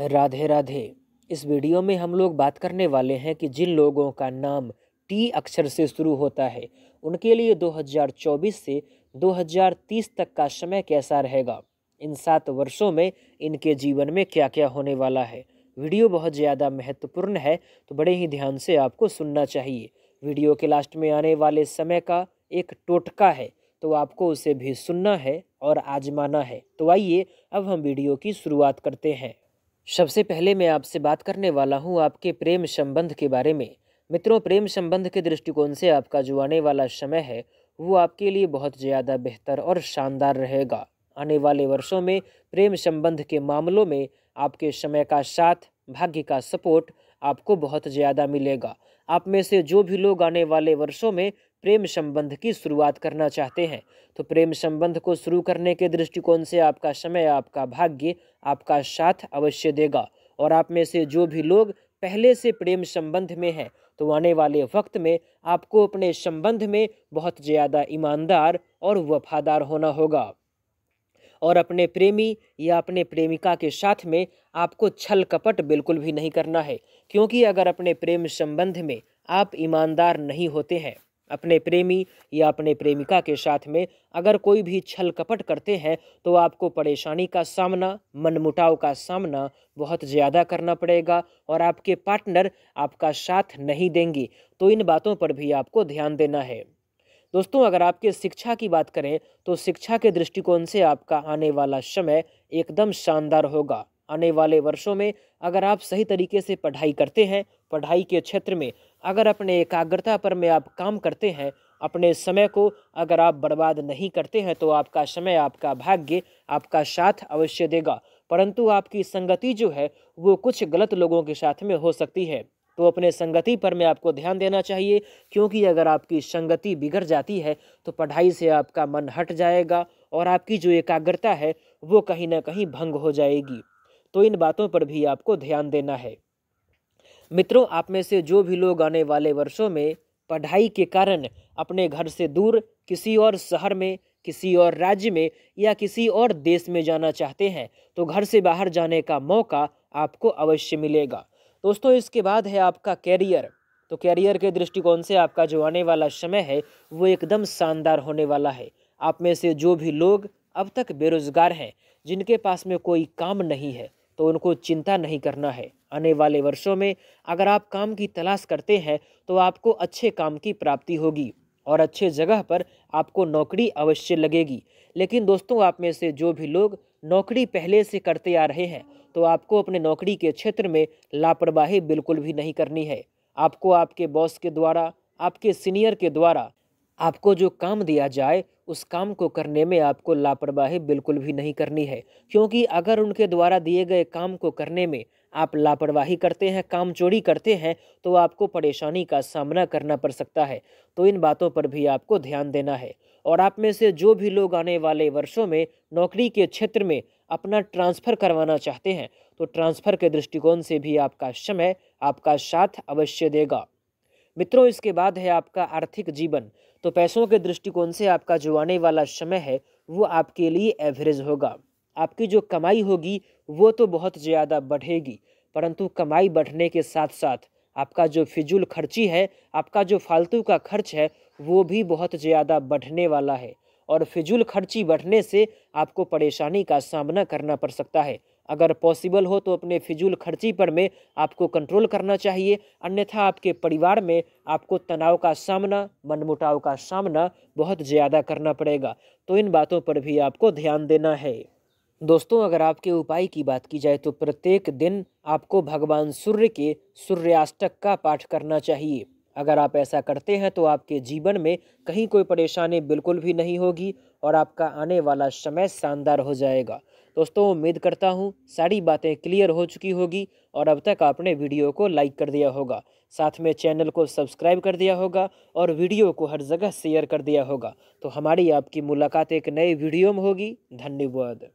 राधे राधे इस वीडियो में हम लोग बात करने वाले हैं कि जिन लोगों का नाम टी अक्षर से शुरू होता है उनके लिए 2024 से 2030 तक का समय कैसा रहेगा इन सात वर्षों में इनके जीवन में क्या क्या होने वाला है वीडियो बहुत ज़्यादा महत्वपूर्ण है तो बड़े ही ध्यान से आपको सुनना चाहिए वीडियो के लास्ट में आने वाले समय का एक टोटका है तो आपको उसे भी सुनना है और आजमाना है तो आइए अब हम वीडियो की शुरुआत करते हैं सबसे पहले मैं आपसे बात करने वाला हूँ आपके प्रेम संबंध के बारे में मित्रों प्रेम संबंध के दृष्टिकोण से आपका जो आने वाला समय है वो आपके लिए बहुत ज़्यादा बेहतर और शानदार रहेगा आने वाले वर्षों में प्रेम संबंध के मामलों में आपके समय का साथ भाग्य का सपोर्ट आपको बहुत ज़्यादा मिलेगा आप में से जो भी लोग आने वाले वर्षों में प्रेम संबंध की शुरुआत करना चाहते हैं तो प्रेम संबंध को शुरू करने के दृष्टिकोण से आपका समय आपका भाग्य आपका साथ अवश्य देगा और आप में से जो भी लोग पहले से प्रेम संबंध में हैं तो आने वाले वक्त में आपको अपने संबंध में बहुत ज़्यादा ईमानदार और वफादार होना होगा और अपने प्रेमी या अपने प्रेमिका के साथ में आपको छल कपट बिल्कुल भी नहीं करना है क्योंकि अगर अपने प्रेम संबंध में आप ईमानदार नहीं होते हैं अपने प्रेमी या अपने प्रेमिका के साथ में अगर कोई भी छल कपट करते हैं तो आपको परेशानी का सामना मनमुटाव का सामना बहुत ज़्यादा करना पड़ेगा और आपके पार्टनर आपका साथ नहीं देंगी तो इन बातों पर भी आपको ध्यान देना है दोस्तों अगर आपके शिक्षा की बात करें तो शिक्षा के दृष्टिकोण से आपका आने वाला समय एकदम शानदार होगा आने वाले वर्षों में अगर आप सही तरीके से पढ़ाई करते हैं पढ़ाई के क्षेत्र में अगर अपने एकाग्रता पर में आप काम करते हैं अपने समय को अगर आप बर्बाद नहीं करते हैं तो आपका समय आपका भाग्य आपका साथ अवश्य देगा परंतु आपकी संगति जो है वो कुछ गलत लोगों के साथ में हो सकती है तो अपने संगति पर में आपको ध्यान देना चाहिए क्योंकि अगर आपकी संगति बिगड़ जाती है तो पढ़ाई से आपका मन हट जाएगा और आपकी जो एकाग्रता है वो कहीं ना कहीं भंग हो जाएगी तो इन बातों पर भी आपको ध्यान देना है मित्रों आप में से जो भी लोग आने वाले वर्षों में पढ़ाई के कारण अपने घर से दूर किसी और शहर में किसी और राज्य में या किसी और देश में जाना चाहते हैं तो घर से बाहर जाने का मौका आपको अवश्य मिलेगा दोस्तों इसके बाद है आपका कैरियर तो कैरियर के दृष्टिकोण से आपका जो आने वाला समय है वो एकदम शानदार होने वाला है आप में से जो भी लोग अब तक बेरोजगार हैं जिनके पास में कोई काम नहीं है तो उनको चिंता नहीं करना है आने वाले वर्षों में अगर आप काम की तलाश करते हैं तो आपको अच्छे काम की प्राप्ति होगी और अच्छे जगह पर आपको नौकरी अवश्य लगेगी लेकिन दोस्तों आप में से जो भी लोग नौकरी पहले से करते आ रहे हैं तो आपको अपने नौकरी के क्षेत्र में लापरवाही बिल्कुल भी नहीं करनी है आपको आपके बॉस के द्वारा आपके सीनियर के द्वारा आपको जो काम दिया जाए उस काम को करने में आपको लापरवाही बिल्कुल भी नहीं करनी है क्योंकि अगर उनके द्वारा दिए गए काम को करने में आप लापरवाही करते हैं काम चोरी करते हैं तो आपको परेशानी का सामना करना पड़ सकता है तो इन बातों पर भी आपको ध्यान देना है और आप में से जो भी लोग आने वाले वर्षों में नौकरी के क्षेत्र में अपना ट्रांसफ़र करवाना चाहते हैं तो ट्रांसफ़र के दृष्टिकोण से भी आपका समय आपका साथ अवश्य देगा मित्रों इसके बाद है आपका आर्थिक जीवन तो पैसों के दृष्टिकोण से आपका जो आने वाला समय है वो आपके लिए एवरेज होगा आपकी जो कमाई होगी वो तो बहुत ज़्यादा बढ़ेगी परंतु कमाई बढ़ने के साथ साथ आपका जो फिजूल खर्ची है आपका जो फालतू का खर्च है वो भी बहुत ज़्यादा बढ़ने वाला है और फिजूल खर्ची बढ़ने से आपको परेशानी का सामना करना पड़ सकता है अगर पॉसिबल हो तो अपने फिजूल खर्ची पर में आपको कंट्रोल करना चाहिए अन्यथा आपके परिवार में आपको तनाव का सामना मनमुटाव का सामना बहुत ज़्यादा करना पड़ेगा तो इन बातों पर भी आपको ध्यान देना है दोस्तों अगर आपके उपाय की बात की जाए तो प्रत्येक दिन आपको भगवान सूर्य के सूर्याष्टक का पाठ करना चाहिए अगर आप ऐसा करते हैं तो आपके जीवन में कहीं कोई परेशानी बिल्कुल भी नहीं होगी और आपका आने वाला समय शानदार हो जाएगा दोस्तों उम्मीद करता हूँ सारी बातें क्लियर हो चुकी होगी और अब तक आपने वीडियो को लाइक कर दिया होगा साथ में चैनल को सब्सक्राइब कर दिया होगा और वीडियो को हर जगह शेयर कर दिया होगा तो हमारी आपकी मुलाकात एक नए वीडियो में होगी धन्यवाद